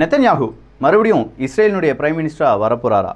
நெத்தன்யாகு மறுபடியும் இஸ்ரேலினுடைய பிரைம் மினிஸ்டராக வரப்போகிறாரா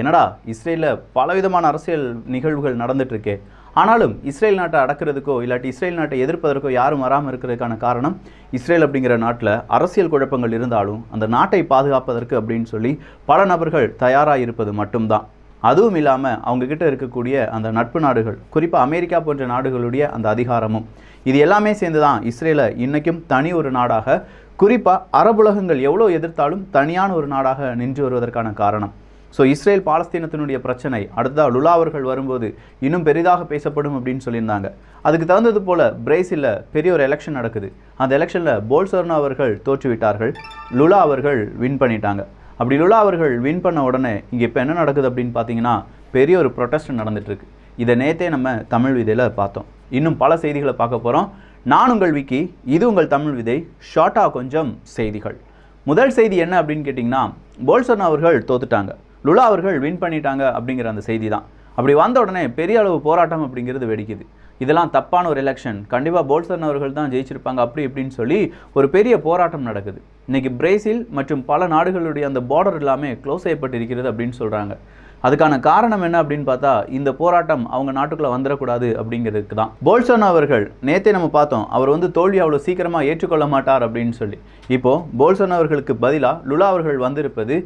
என்னடா இஸ்ரேலில் பலவிதமான அரசியல் நிகழ்வுகள் நடந்துகிட்ருக்கே ஆனாலும் இஸ்ரேல் நாட்டை அடக்கிறதுக்கோ இல்லாட்டி இஸ்ரேல் நாட்டை எதிர்ப்பதற்கோ யாரும் வராமல் இருக்கிறதுக்கான காரணம் இஸ்ரேல் அப்படிங்கிற நாட்டில் அரசியல் குழப்பங்கள் இருந்தாலும் அந்த நாட்டை பாதுகாப்பதற்கு அப்படின்னு சொல்லி பல நபர்கள் தயாராக இருப்பது மட்டும்தான் அதுவும் இல்லாமல் அவங்கக்கிட்ட இருக்கக்கூடிய அந்த நட்பு நாடுகள் குறிப்பாக அமெரிக்கா போன்ற நாடுகளுடைய அந்த அதிகாரமும் இது எல்லாமே சேர்ந்து தான் இஸ்ரேலை இன்றைக்கும் தனி ஒரு நாடாக குறிப்பாக அரபுலகங்கள் எவ்வளோ எதிர்த்தாலும் தனியான ஒரு நாடாக நின்று வருவதற்கான காரணம் ஸோ இஸ்ரேல் பாலஸ்தீனத்தினுடைய பிரச்சனை அடுத்ததாக லுலாவர்கள் வரும்போது இன்னும் பெரிதாக பேசப்படும் அப்படின்னு சொல்லியிருந்தாங்க அதுக்கு தகுந்தது போல் பிரேசிலில் பெரிய ஒரு எலெக்ஷன் நடக்குது அந்த எலெக்ஷனில் போல்சர்னோ அவர்கள் தோற்றுவிட்டார்கள் லுலா அவர்கள் வின் பண்ணிட்டாங்க அப்படி லுலா அவர்கள் வின் பண்ண உடனே இங்கே இப்போ என்ன நடக்குது அப்படின்னு பார்த்தீங்கன்னா பெரிய ஒரு ப்ரொட்டஸ்ட் நடந்துகிட்ருக்கு இதை நேற்றே நம்ம தமிழ் விதையில் பார்த்தோம் இன்னும் பல செய்திகளை பார்க்க போகிறோம் நான் உங்கள் விக்கி இது உங்கள் தமிழ் விதை ஷார்ட்டாக கொஞ்சம் செய்திகள் முதல் செய்தி என்ன அப்படின்னு கேட்டிங்கன்னா போல்சன் அவர்கள் தோத்துட்டாங்க லுலா அவர்கள் வின் பண்ணிட்டாங்க அப்படிங்கிற அந்த செய்தி தான் அப்படி வந்த உடனே பெரிய அளவு போராட்டம் அப்படிங்கிறது வெடிக்குது இதெல்லாம் தப்பான ஒரு எலெக்ஷன் கண்டிப்பாக போல்சன் அவர்கள் தான் ஜெயிச்சிருப்பாங்க அப்படி இப்படின்னு சொல்லி ஒரு பெரிய போராட்டம் நடக்குது இன்றைக்கி பிரேசில் மற்றும் பல நாடுகளுடைய அந்த பார்டர் எல்லாமே க்ளோஸ் செய்யப்பட்டிருக்கிறது அப்படின்னு சொல்கிறாங்க அதுக்கான காரணம் என்ன அப்படின்னு பார்த்தா இந்த போராட்டம் அவங்க நாட்டுக்குள்ளே வந்துடக்கூடாது அப்படிங்கிறதுக்கு தான் போல்சோனா அவர்கள் நேற்றே நம்ம பார்த்தோம் அவர் வந்து தோல்வி அவ்வளோ சீக்கிரமாக ஏற்றுக்கொள்ள மாட்டார் அப்படின்னு சொல்லி இப்போது போல்சோனா அவர்களுக்கு பதிலாக லுலா அவர்கள் வந்திருப்பது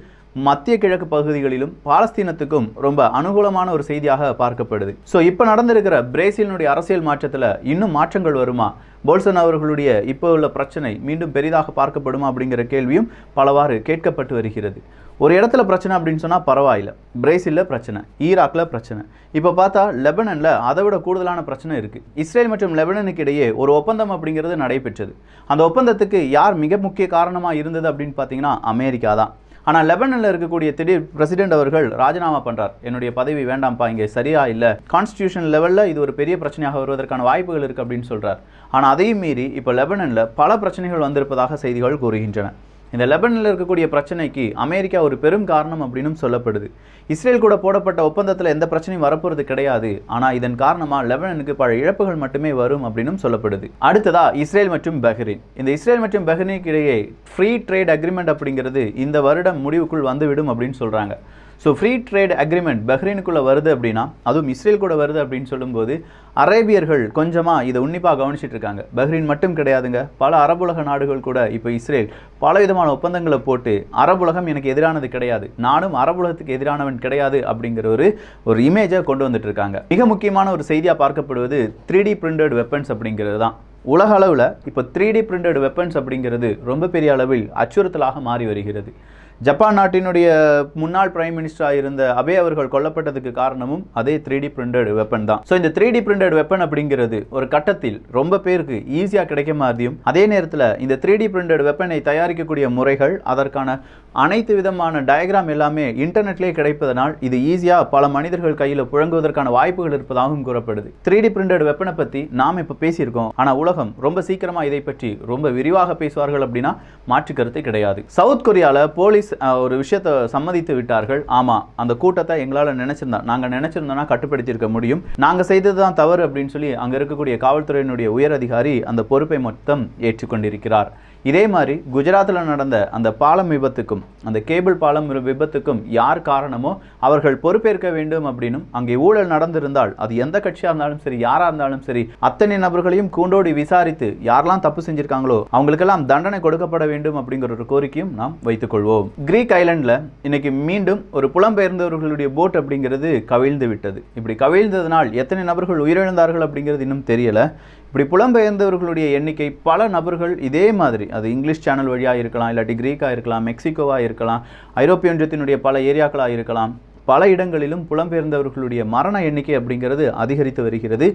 மத்திய கிழக்கு பகுதிகளிலும் பாலஸ்தீனத்துக்கும் ரொம்ப அனுகூலமான ஒரு செய்தியாக பார்க்கப்படுது ஸோ இப்போ நடந்திருக்கிற பிரேசிலினுடைய அரசியல் மாற்றத்தில் இன்னும் மாற்றங்கள் வருமா போல்சன் அவர்களுடைய இப்போ உள்ள பிரச்சனை மீண்டும் பெரிதாக பார்க்கப்படுமா அப்படிங்கிற கேள்வியும் பலவாறு கேட்கப்பட்டு வருகிறது ஒரு இடத்துல பிரச்சனை அப்படின்னு சொன்னால் பரவாயில்ல பிரேசிலில் பிரச்சனை ஈராக்கில் பிரச்சனை இப்போ பார்த்தா லெபனனில் அதை விட கூடுதலான பிரச்சனை இருக்குது இஸ்ரேல் மற்றும் லெபனனுக்கு இடையே ஒரு ஒப்பந்தம் அப்படிங்கிறது நடைபெற்றது அந்த ஒப்பந்தத்துக்கு யார் மிக முக்கிய காரணமாக இருந்தது அப்படின்னு பார்த்தீங்கன்னா அமெரிக்கா தான் ஆனால் லெபனில் இருக்கக்கூடிய திடீர் பிரசிடென்ட் அவர்கள் ராஜினாமா பண்ணுறார் என்னுடைய பதவி வேண்டாம்ப்பா இங்கே சரியா இல்லை கான்ஸ்டியூஷன் லெவலில் இது ஒரு பெரிய பிரச்சனையாக வருவதற்கான வாய்ப்புகள் இருக்குது அப்படின்னு சொல்கிறார் ஆனால் அதையும் மீறி இப்போ லெபனனில் பல பிரச்சனைகள் வந்திருப்பதாக செய்திகள் கூறுகின்றன இந்த லெபனில் இருக்கக்கூடிய பிரச்சனைக்கு அமெரிக்கா ஒரு பெரும் காரணம் அப்படின்னு சொல்லப்படுது இஸ்ரேல் கூட போடப்பட்ட ஒப்பந்தத்தில் எந்த பிரச்சனையும் வரப்போகிறது கிடையாது ஆனால் இதன் காரணமாக லெபனனுக்கு பல இழப்புகள் மட்டுமே வரும் அப்படின்னு சொல்லப்படுது அடுத்ததா இஸ்ரேல் மற்றும் பஹ்ரீன் இந்த இஸ்ரேல் மற்றும் பஹ்ரீனுக்கு இடையே ஃப்ரீ ட்ரேட் அக்ரிமெண்ட் அப்படிங்கிறது இந்த வருடம் முடிவுக்குள் வந்துவிடும் அப்படின்னு சொல்கிறாங்க ஸோ ஃப்ரீ ட்ரேட் அக்ரிமெண்ட் பஹ்ரைனுக்குள்ளே வருது அப்படின்னா அதுவும் இஸ்ரேல் கூட வருது அப்படின்னு சொல்லும்போது அரேபியர்கள் கொஞ்சமாக இதை உன்னிப்பாக கவனிச்சிட்டு இருக்காங்க பஹ்ரீன் மட்டும் கிடையாதுங்க பல அரபுலக நாடுகள் கூட இப்போ இஸ்ரேல் பல விதமான ஒப்பந்தங்களை போட்டு அரபுலகம் எனக்கு எதிரானது கிடையாது நானும் அரபுலகத்துக்கு எதிரானவன் கிடையாது அப்படிங்கிற ஒரு ஒரு இமேஜை கொண்டு வந்துட்டு இருக்காங்க மிக முக்கியமான ஒரு செய்தியாக பார்க்கப்படுவது த்ரீ டி பிரிண்டட் வெப்பன்ஸ் அப்படிங்கிறது தான் உலக அளவில் இப்போ த்ரீ டி பிரிண்டட் வெப்பன்ஸ் அப்படிங்கிறது ரொம்ப பெரிய அளவில் அச்சுறுத்தலாக மாறி வருகிறது ஜப்பான் நாட்டினுடைய முன்னாள் பிரைம் மினிஸ்டராக இருந்த அபே அவர்கள் கொல்லப்பட்டதுக்கு காரணமும் அதே த்ரீ டி பிரிண்டட் வெப்பன் தான் ஸோ இந்த த்ரீ டி பிரிண்டட் வெப்பன் அப்படிங்கிறது ஒரு கட்டத்தில் ரொம்ப பேருக்கு ஈஸியாக கிடைக்க மாதிரியும் அதே நேரத்தில் இந்த த்ரீ டி பிரிண்டட் வெப்பனை தயாரிக்கக்கூடிய முறைகள் அதற்கான அனைத்து விதமான டயக்ராம் எல்லாமே இன்டர்நெட்லேயே கிடைப்பதனால் இது ஈஸியாக பல மனிதர்கள் கையில் புழங்குவதற்கான வாய்ப்புகள் இருப்பதாகவும் கூறப்படுது த்ரீ டி பிரிண்டட் வெப்பனை பற்றி நாம் இப்போ பேசியிருக்கோம் ஆனால் உலகம் ரொம்ப சீக்கிரமாக இதை பற்றி ரொம்ப விரிவாக பேசுவார்கள் அப்படின்னா மாற்று கருத்து கிடையாது சவுத் கொரியாவில் போலீஸ் ஒரு விஷயத்தை சம்மதித்து விட்டார்கள் ஆமாம் அந்த கூட்டத்தை எங்களால் நினச்சிருந்தா நாங்கள் நினச்சிருந்தோம்னா கட்டுப்படுத்தியிருக்க முடியும் நாங்கள் செய்தது தான் தவறு அப்படின்னு சொல்லி அங்கே இருக்கக்கூடிய காவல்துறையினுடைய உயர் அதிகாரி அந்த பொறுப்பை மொத்தம் ஏற்றுக்கொண்டிருக்கிறார் இதே மாதிரி குஜராத்தில் நடந்த அந்த பாலம் விபத்துக்கும் அந்த கேபிள் பாலம் விபத்துக்கும் யார் காரணமோ அவர்கள் பொறுப்பேற்க வேண்டும் அப்படின்னும் அங்கே ஊழல் நடந்திருந்தால் அது எந்த கட்சியாக இருந்தாலும் சரி யாராக இருந்தாலும் சரி அத்தனை நபர்களையும் கூண்டோடி விசாரித்து யாரெல்லாம் தப்பு செஞ்சிருக்காங்களோ அவங்களுக்கெல்லாம் தண்டனை கொடுக்கப்பட வேண்டும் அப்படிங்கிற ஒரு கோரிக்கையும் நாம் வைத்துக்கொள்வோம் கிரீக் ஐலண்டில் இன்னைக்கு மீண்டும் ஒரு புலம்பெயர்ந்தவர்களுடைய போட் அப்படிங்கிறது கவிழ்ந்து விட்டது இப்படி கவிழ்ந்ததுனால் எத்தனை நபர்கள் உயிரிழந்தார்கள் அப்படிங்கிறது இன்னும் தெரியல இப்படி புலம்பெயர்ந்தவர்களுடைய எண்ணிக்கை பல நபர்கள் இதே மாதிரி அது இங்கிலீஷ் சேனல் வழியாக இருக்கலாம் இல்லாட்டி கிரீக்காக இருக்கலாம் மெக்சிகோவாக இருக்கலாம் ஐரோப்பிய ஒன்றியத்தினுடைய பல ஏரியாக்களாக இருக்கலாம் பல இடங்களிலும் புலம்பெயர்ந்தவர்களுடைய மரண எண்ணிக்கை அப்படிங்கிறது அதிகரித்து வருகிறது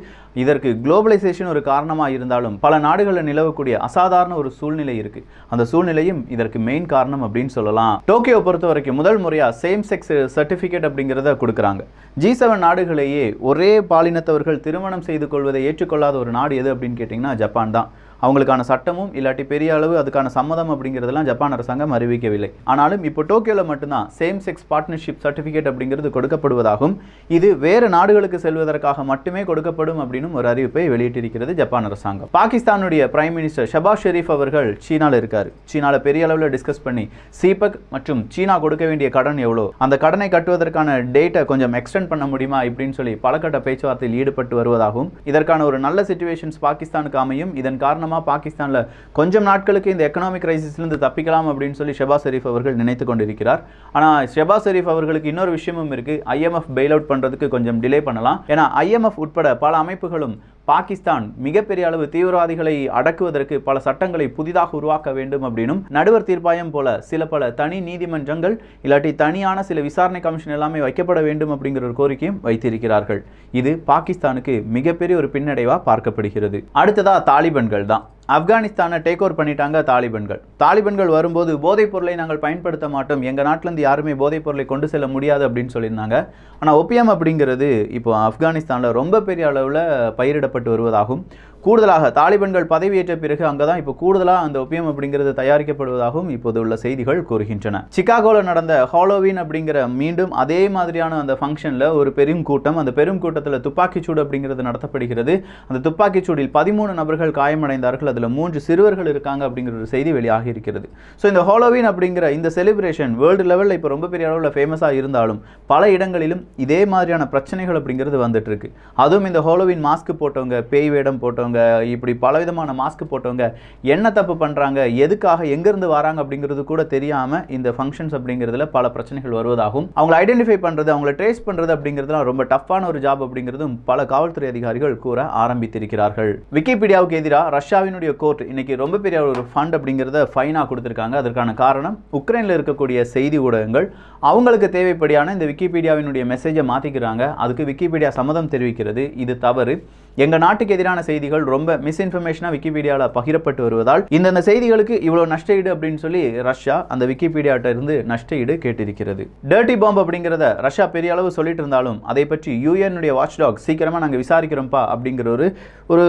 இதற்கு குளோபலைசேஷன் ஒரு காரணமாக இருந்தாலும் பல நாடுகளில் நிலவக்கூடிய அசாதாரண ஒரு சூழ்நிலை இருக்கு அந்த சூழ்நிலையும் இதற்கு மெயின் காரணம் அப்படின்னு சொல்லலாம் டோக்கியோ பொறுத்த வரைக்கும் முதல் முறையாக சேம் செக்ஸ் சர்டிஃபிகேட் அப்படிங்கிறத கொடுக்குறாங்க ஜி செவன் நாடுகளையே ஒரே பாலினத்தவர்கள் திருமணம் செய்து கொள்வதை ஏற்றுக்கொள்ளாத ஒரு நாடு எது அப்படின்னு கேட்டிங்கன்னா ஜப்பான் தான் அவங்களுக்கான சட்டமும் இல்லாட்டி பெரிய அளவு அதுக்கான சம்மதம் அப்படிங்கிறதெல்லாம் ஜப்பான் அரசாங்கம் அறிவிக்கவில்லை ஆனாலும் இப்போ டோக்கியோவில் மட்டும்தான் சேம் செக்ஸ் பார்ட்னர்ஷிப் சர்டிஃபிகேட் அப்படிங்கிறது கொடுக்கப்படுவதாகும் இது வேறு நாடுகளுக்கு செல்வதற்காக மட்டுமே கொடுக்கப்படும் அப்படின்னு ஒரு அறிவிப்பை வெளியிட்டிருக்கிறது ஜப்பான் அரசாங்கம் பாகிஸ்தானுடைய பிரைம் மினிஸ்டர் ஷபாஸ் ஷெரீஃப் அவர்கள் சீனாவில் இருக்கார் சீனாவில் பெரிய அளவில் டிஸ்கஸ் பண்ணி சீபக் மற்றும் சீனா கொடுக்க வேண்டிய கடன் எவ்வளோ அந்த கடனை கட்டுவதற்கான டேட்டை கொஞ்சம் எக்ஸ்டெண்ட் பண்ண முடியுமா இப்படின்னு சொல்லி பலகட்ட பேச்சுவார்த்தையில் ஈடுபட்டு வருவதாகவும் இதற்கான ஒரு நல்ல சுச்சுவேஷன்ஸ் பாகிஸ்தானுக்கு அமையும் இதன் காரணமாக மூலமாக பாகிஸ்தானில் கொஞ்சம் நாட்களுக்கு இந்த எக்கனாமிக் கிரைசிஸ்லேருந்து தப்பிக்கலாம் அப்படின்னு சொல்லி ஷெபா ஷெரீஃப் அவர்கள் நினைத்து கொண்டிருக்கிறார் ஆனால் ஷெபா ஷெரீஃப் அவர்களுக்கு இன்னொரு விஷயமும் இருக்குது ஐஎம்எஃப் பெயில் அவுட் பண்ணுறதுக்கு கொஞ்சம் டிலே பண்ணலாம் ஏன்னா ஐஎம்எஃப் உட்பட பல அமைப்புகளும் பாகிஸ்தான் மிகப்பெரிய அளவு தீவிரவாதிகளை அடக்குவதற்கு பல சட்டங்களை புதிதாக உருவாக்க வேண்டும் அப்படின்னும் நடுவர் தீர்ப்பாயம் போல சில பல தனி நீதிமன்றங்கள் இல்லாட்டி தனியான சில விசாரணை கமிஷன் எல்லாமே வைக்கப்பட வேண்டும் அப்படிங்கிற ஒரு கோரிக்கையும் வைத்திருக்கிறார்கள் இது பாகிஸ்தானுக்கு மிகப்பெரிய ஒரு பின்னடைவாக பார்க்கப்படுகிறது அடுத்ததாக தாலிபன்கள் தான் ஆப்கானிஸ்தானை டேக் ஓவர் பண்ணிட்டாங்க தாலிபன்கள் தாலிபன்கள் வரும்போது போதைப் பொருளை நாங்கள் பயன்படுத்த மாட்டோம் எங்கள் நாட்டிலேருந்து யாருமே போதைப் பொருளை கொண்டு செல்ல முடியாது அப்படின்னு சொல்லியிருந்தாங்க ஆனால் ஒப்பியம் அப்படிங்கிறது இப்போ ஆப்கானிஸ்தானில் ரொம்ப பெரிய அளவில் பயிரிடப்பட்டு வருவதாகும் கூடுதலாக தாலிபன்கள் பதவியேற்ற பிறகு அங்கே தான் இப்போ கூடுதலாக அந்த ஒப்பியம் அப்படிங்கிறது தயாரிக்கப்படுவதாகவும் இப்போது உள்ள செய்திகள் கூறுகின்றன சிக்காகோல நடந்த ஹாலோவின் அப்படிங்கிற மீண்டும் அதே மாதிரியான அந்த ஃபங்க்ஷனில் ஒரு பெரும் கூட்டம் அந்த பெரும் கூட்டத்தில் துப்பாக்கிச்சூடு அப்படிங்கிறது நடத்தப்படுகிறது அந்த துப்பாக்கிச்சூடில் பதிமூணு நபர்கள் காயமடைந்தார்கள் அதில் மூன்று சிறுவர்கள் இருக்காங்க அப்படிங்கிற ஒரு செய்தி வெளியாகி இருக்கிறது ஸோ இந்த ஹாலோவின் அப்படிங்கிற இந்த செலிப்ரேஷன் வேர்ல்டு லெவலில் இப்போ ரொம்ப பெரிய அளவில் ஃபேமஸாக இருந்தாலும் பல இடங்களிலும் இதே மாதிரியான பிரச்சனைகள் அப்படிங்கிறது வந்துட்டு இருக்கு அதுவும் இந்த ஹாலோவின் மாஸ்க் போட்டவங்க பேய் வேடம் போட்டவங்க போட்டவங்க இப்படி பலவிதமான மாஸ்க் போட்டவங்க என்ன தப்பு பண்ணுறாங்க எதுக்காக எங்கேருந்து வராங்க அப்படிங்கிறது கூட தெரியாமல் இந்த ஃபங்க்ஷன்ஸ் அப்படிங்கிறதுல பல பிரச்சனைகள் வருவதாகும் அவங்களை ஐடென்டிஃபை பண்ணுறது அவங்கள ட்ரேஸ் பண்ணுறது அப்படிங்கிறதுலாம் ரொம்ப டஃப்பான ஒரு ஜாப் அப்படிங்கிறதும் பல காவல்துறை அதிகாரிகள் கூற ஆரம்பித்திருக்கிறார்கள் விக்கிபீடியாவுக்கு எதிராக ரஷ்யாவினுடைய கோர்ட் இன்னைக்கு ரொம்ப பெரிய ஒரு ஃபண்ட் அப்படிங்கிறத ஃபைனாக கொடுத்துருக்காங்க அதற்கான காரணம் உக்ரைனில் இருக்கக்கூடிய செய்தி ஊடகங்கள் அவங்களுக்கு தேவைப்படியான இந்த விக்கிபீடியாவினுடைய மெசேஜை மாற்றிக்கிறாங்க அதுக்கு விக்கிபீடியா சம்மதம் தெரிவிக்கிறது இது தவறு எங்கள் நாட்டுக்கு எதிரான செய்திகள் ரொம்ப மிஸ்இன்ஃபர்மேஷனாக விக்கிபீடியாவில் பகிரப்பட்டு வருவதால் இந்தந்த செய்திகளுக்கு இவ்வளோ நஷ்டஈடு அப்படின்னு சொல்லி ரஷ்யா அந்த விக்கிபீடியாட்ட இருந்து நஷ்டஈடு கேட்டிருக்கிறது டேர்ட்டி பாம்ப் அப்படிங்கிறத ரஷ்யா பெரிய அளவு சொல்லிட்டு இருந்தாலும் அதை பற்றி யூஎன்னுடைய வாட்ச் டாக் சீக்கிரமாக நாங்கள் விசாரிக்கிறோம்ப்பா அப்படிங்கிற ஒரு ஒரு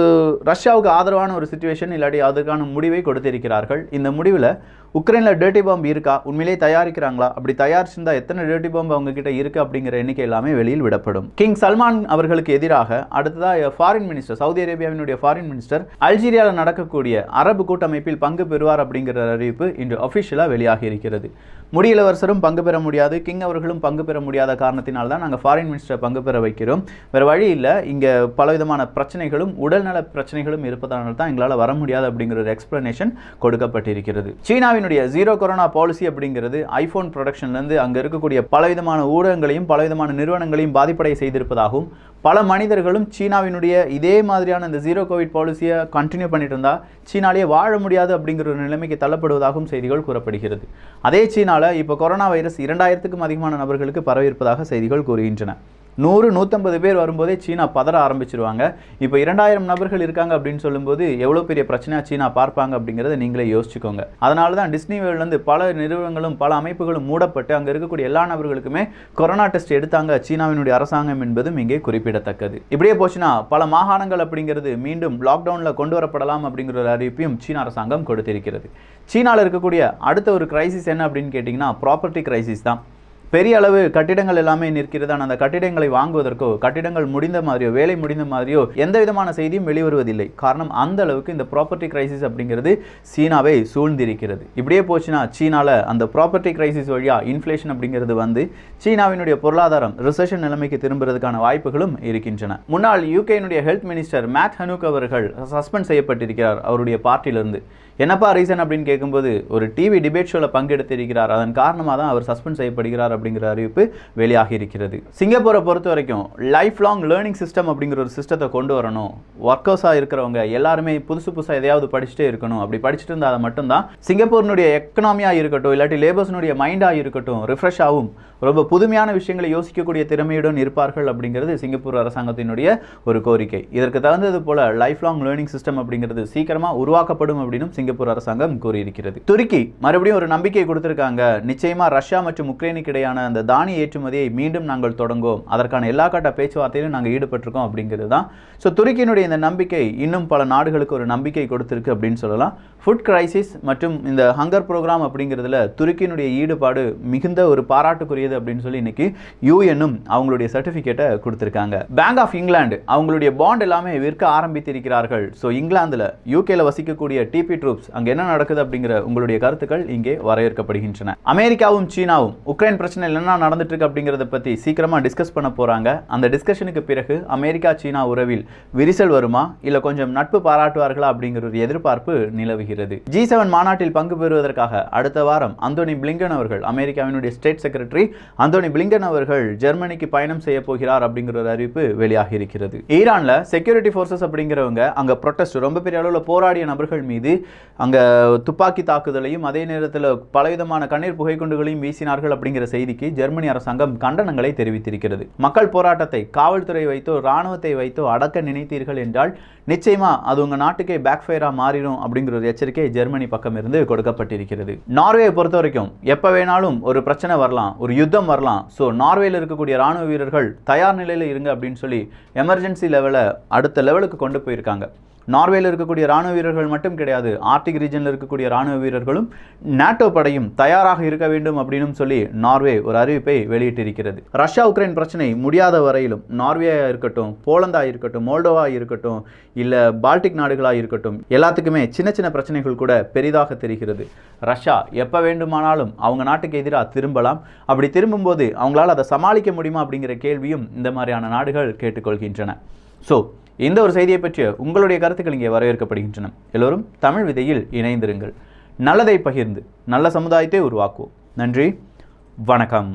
ரஷ்யாவுக்கு ஆதரவான ஒரு சுச்சுவேஷன் இல்லாட்டி அதற்கான முடிவை கொடுத்திருக்கிறார்கள் இந்த முடிவில் உக்ரைனில் டேர்ட்டி பாம்ப் இருக்கா உண்மையிலே தயாரிக்கிறாங்களா அப்படி தயாரிச்சு இருந்தால் எத்தனை டேட்டி பாம்பு அவங்கக்கிட்ட இருக்குது அப்படிங்கிற எண்ணிக்கை எல்லாமே வெளியில் விடப்படும் கிங் சல்மான் அவர்களுக்கு எதிராக அடுத்ததாக ஃபாரின் மினிஸ்டர் சவுதி அரேபியாவினுடைய ஃபாரின் மினிஸ்டர் அல்ஜீரியாவில் நடக்கக்கூடிய அரபு கூட்டமைப்பில் பங்கு பெறுவார் அப்படிங்கிற அறிவிப்பு இன்று அஃபிஷியலாக வெளியாகி இருக்கிறது முடியலவரசரும் பங்கு பெற முடியாது கிங் அவர்களும் பங்கு பெற முடியாத காரணத்தினால் தான் நாங்கள் ஃபாரின் மினிஸ்டரை பங்கு பெற வைக்கிறோம் வேறு வழி இல்லை இங்கே பலவிதமான பிரச்சனைகளும் உடல்நல பிரச்சனைகளும் இருப்பதனால தான் எங்களால் வர முடியாது அப்படிங்கிற ஒரு எக்ஸ்பிளனேஷன் கொடுக்கப்பட்டிருக்கிறது சீனாவினுடைய ஜீரோ கொரோனா பாலிசி அப்படிங்கிறது ஐஃபோன் ப்ரொடக்ஷன்லேருந்து அங்கே அங்கே இருக்கக்கூடிய பலவிதமான ஊடகங்களையும் பலவிதமான நிறுவனங்களையும் பாதிப்படைய செய்திருப்பதாகவும் பல மனிதர்களும் சீனாவினுடைய இதே மாதிரியான இந்த ஜீரோ கோவிட் பாலிசியை கண்டினியூ பண்ணிட்டு இருந்தால் சீனாலேயே வாழ முடியாது அப்படிங்கிற ஒரு நிலைமைக்கு தள்ளப்படுவதாகவும் செய்திகள் கூறப்படுகிறது அதே சீனாவில் இப்போ கொரோனா வைரஸ் இரண்டாயிரத்துக்கும் அதிகமான நபர்களுக்கு பரவியிருப்பதாக செய்திகள் கூறுகின்றன நூறு நூற்றம்பது பேர் வரும்போதே சீனா பதற ஆரம்பிச்சிருவாங்க இப்போ இரண்டாயிரம் நபர்கள் இருக்காங்க அப்படின்னு சொல்லும்போது எவ்வளோ பெரிய பிரச்சனையாக சீனா பார்ப்பாங்க அப்படிங்கிறத நீங்களே யோசிச்சுக்கோங்க அதனால தான் டிஸ்னி வேர்ல்டுலேருந்து பல நிறுவனங்களும் பல அமைப்புகளும் மூடப்பட்டு அங்கே இருக்கக்கூடிய எல்லா நபர்களுக்குமே கொரோனா டெஸ்ட் எடுத்தாங்க சீனாவினுடைய அரசாங்கம் என்பதும் இங்கே குறிப்பிடத்தக்கது இப்படியே போச்சுன்னா பல மாகாணங்கள் அப்படிங்கிறது மீண்டும் லாக்டவுனில் கொண்டு வரப்படலாம் அப்படிங்கிற ஒரு அறிவிப்பையும் சீன அரசாங்கம் கொடுத்திருக்கிறது சீனாவில் இருக்கக்கூடிய அடுத்த ஒரு கிரைசிஸ் என்ன அப்படின்னு கேட்டிங்கன்னா ப்ராப்பர்ட்டி கிரைசிஸ் தான் பெரிய அளவு கட்டிடங்கள் எல்லாமே நிற்கிறது ஆனால் அந்த கட்டிடங்களை வாங்குவதற்கோ கட்டிடங்கள் முடிந்த மாதிரியோ வேலை முடிந்த மாதிரியோ எந்த விதமான செய்தியும் வெளிவருவதில்லை காரணம் அந்த அளவுக்கு இந்த ப்ராப்பர்ட்டி கிரைசிஸ் அப்படிங்கிறது சீனாவை சூழ்ந்திருக்கிறது இப்படியே போச்சுன்னா சீனால அந்த ப்ராப்பர்ட்டி கிரைசிஸ் வழியாக இன்ஃப்ளேஷன் அப்படிங்கிறது வந்து சீனாவினுடைய பொருளாதாரம் ரிசெஷன் நிலைமைக்கு திரும்புறதுக்கான வாய்ப்புகளும் இருக்கின்றன முன்னாள் யூகேனுடைய ஹெல்த் மினிஸ்டர் மேத் ஹனுக் அவர்கள் சஸ்பெண்ட் செய்யப்பட்டிருக்கிறார் அவருடைய பார்ட்டியிலிருந்து என்னப்பா ரீசன் அப்படின்னு கேட்கும்போது ஒரு டிவி டிபேட் ஷோவில் பங்கெடுத்திருக்கிறார் அதன் காரணமாக தான் அவர் சஸ்பெண்ட் செய்யப்படுகிறார் அப்படிங்கிற அறிவிப்பு வெளியாகி இருக்கிறது சிங்கப்பூரை பொறுத்த வரைக்கும் லைஃப் லாங் லேர்னிங் சிஸ்டம் அப்படிங்கிற ஒரு சிஸ்டத்தை கொண்டு வரணும் ஒர்க்கர்ஸாக இருக்கிறவங்க எல்லாருமே புதுசு புதுசாக எதையாவது படிச்சுட்டே இருக்கணும் அப்படி படிச்சுட்டு இருந்தால் அதை மட்டும்தான் சிங்கப்பூரினுடைய எக்கனாமியாக இருக்கட்டும் இல்லாட்டி லேபர்ஸ்னுடைய மைண்டாக இருக்கட்டும் ரிஃப்ரெஷ் ஆகும் ரொம்ப புதுமையான விஷயங்களை யோசிக்கக்கூடிய திறமையுடன் இருப்பார்கள் அப்படிங்கிறது சிங்கப்பூர் அரசாங்கத்தினுடைய ஒரு கோரிக்கை இதற்கு தகுந்தது போல லைஃப் லாங் லேர்னிங் சிஸ்டம் அப்படிங்கிறது சீக்கிரமாக உருவாக்கப்படும் அப்படின்னு சிங்கப்பூர் அரசாங்கம் கூறியிருக்கிறது துருக்கி மறுபடியும் ஒரு நம்பிக்கை கொடுத்திருக்காங்க நிச்சயமா ரஷ்யா மற்றும் உக்ரைனுக்கு இடையான அந்த தானிய ஏற்றுமதியை மீண்டும் நாங்கள் தொடங்குவோம் அதற்கான எல்லா கட்ட பேச்சுவார்த்தையிலும் நாங்கள் ஈடுபட்டிருக்கோம் அப்படிங்கிறது தான் ஸோ துருக்கியினுடைய இந்த நம்பிக்கை இன்னும் பல நாடுகளுக்கு ஒரு நம்பிக்கை கொடுத்திருக்கு அப்படின்னு சொல்லலாம் ஃபுட் கிரைசிஸ் மற்றும் இந்த ஹங்கர் ப்ரோக்ராம் அப்படிங்கிறதுல துருக்கியினுடைய ஈடுபாடு மிகுந்த ஒரு பாராட்டுக்குரியது அப்படின்னு சொல்லி இன்னைக்கு யூஎனும் அவங்களுடைய சர்டிஃபிகேட்டை கொடுத்துருக்காங்க பேங்க் ஆஃப் இங்கிலாந்து அவங்களுடைய பாண்ட் எல்லாமே விற்க ஆரம்பித்திருக்கிறார்கள் ஸோ இங்கிலாந்தில் யூகேல வசிக்கக்கூடிய டிபி ட்ரூ குரூப்ஸ் அங்கே என்ன நடக்குது அப்படிங்கிற உங்களுடைய கருத்துக்கள் இங்கே வரையறுக்கப்படுகின்றன அமெரிக்காவும் சீனாவும் உக்ரைன் பிரச்சனை என்ன நடந்துட்டு இருக்கு அப்படிங்கிறத பற்றி சீக்கிரமாக டிஸ்கஸ் பண்ண போகிறாங்க அந்த டிஸ்கஷனுக்கு பிறகு அமெரிக்கா சீனா உறவில் விரிசல் வருமா இல்லை கொஞ்சம் நட்பு பாராட்டுவார்களா அப்படிங்கிற ஒரு எதிர்பார்ப்பு நிலவுகிறது ஜி செவன் மாநாட்டில் பங்கு பெறுவதற்காக அடுத்த வாரம் அந்தோனி பிளிங்கன் அவர்கள் அமெரிக்காவினுடைய ஸ்டேட் செக்ரட்டரி அந்தோனி பிளிங்கன் அவர்கள் ஜெர்மனிக்கு பயணம் செய்ய போகிறார் அப்படிங்கிற ஒரு அறிவிப்பு வெளியாகி இருக்கிறது ஈரானில் செக்யூரிட்டி ஃபோர்ஸஸ் அப்படிங்கிறவங்க அங்கே ப்ரொட்டஸ்ட் ரொம்ப பெரிய அளவில் போராடிய நபர்கள் மீது அங்கே துப்பாக்கி தாக்குதலையும் அதே நேரத்தில் பலவிதமான கண்ணீர் புகைக்குண்டுகளையும் வீசினார்கள் அப்படிங்கிற செய்திக்கு ஜெர்மனி அரசாங்கம் கண்டனங்களை தெரிவித்திருக்கிறது மக்கள் போராட்டத்தை காவல்துறை வைத்தோ இராணுவத்தை வைத்தோ அடக்க நினைத்தீர்கள் என்றால் நிச்சயமாக அது உங்கள் நாட்டுக்கே பேக்ஃபயராக மாறிடும் அப்படிங்கிற ஒரு எச்சரிக்கை ஜெர்மனி பக்கம் இருந்து கொடுக்கப்பட்டிருக்கிறது நார்வே பொறுத்த வரைக்கும் எப்போ வேணாலும் ஒரு பிரச்சனை வரலாம் ஒரு யுத்தம் வரலாம் ஸோ நார்வேயில் இருக்கக்கூடிய இராணுவ வீரர்கள் தயார் நிலையில் இருங்க அப்படின்னு சொல்லி எமர்ஜென்சி லெவலை அடுத்த லெவலுக்கு கொண்டு போயிருக்காங்க நார்வேயில் இருக்கக்கூடிய ராணுவ வீரர்கள் மட்டும் கிடையாது ஆர்டிக் ரீஜனில் இருக்கக்கூடிய ராணுவ வீரர்களும் நாட்டோ படையும் தயாராக இருக்க வேண்டும் அப்படின்னு சொல்லி நார்வே ஒரு அறிவிப்பை வெளியிட்டிருக்கிறது ரஷ்யா உக்ரைன் பிரச்சனை முடியாத வரையிலும் நார்வேயாக இருக்கட்டும் போலந்தாக இருக்கட்டும் மோல்டோவா இருக்கட்டும் இல்லை பால்டிக் நாடுகளாக இருக்கட்டும் எல்லாத்துக்குமே சின்ன சின்ன பிரச்சனைகள் கூட பெரிதாக தெரிகிறது ரஷ்யா எப்போ வேண்டுமானாலும் அவங்க நாட்டுக்கு எதிராக திரும்பலாம் அப்படி திரும்பும்போது அவங்களால் அதை சமாளிக்க முடியுமா அப்படிங்கிற கேள்வியும் இந்த மாதிரியான நாடுகள் கேட்டுக்கொள்கின்றன ஸோ இந்த ஒரு செய்தியை பற்றிய உங்களுடைய கருத்துக்கள் இங்கே வரவேற்கப்படுகின்றன எல்லோரும் தமிழ் விதையில் இணைந்திருங்கள் நல்லதை பகிர்ந்து நல்ல சமுதாயத்தை உருவாக்குவோம் நன்றி வணக்கம்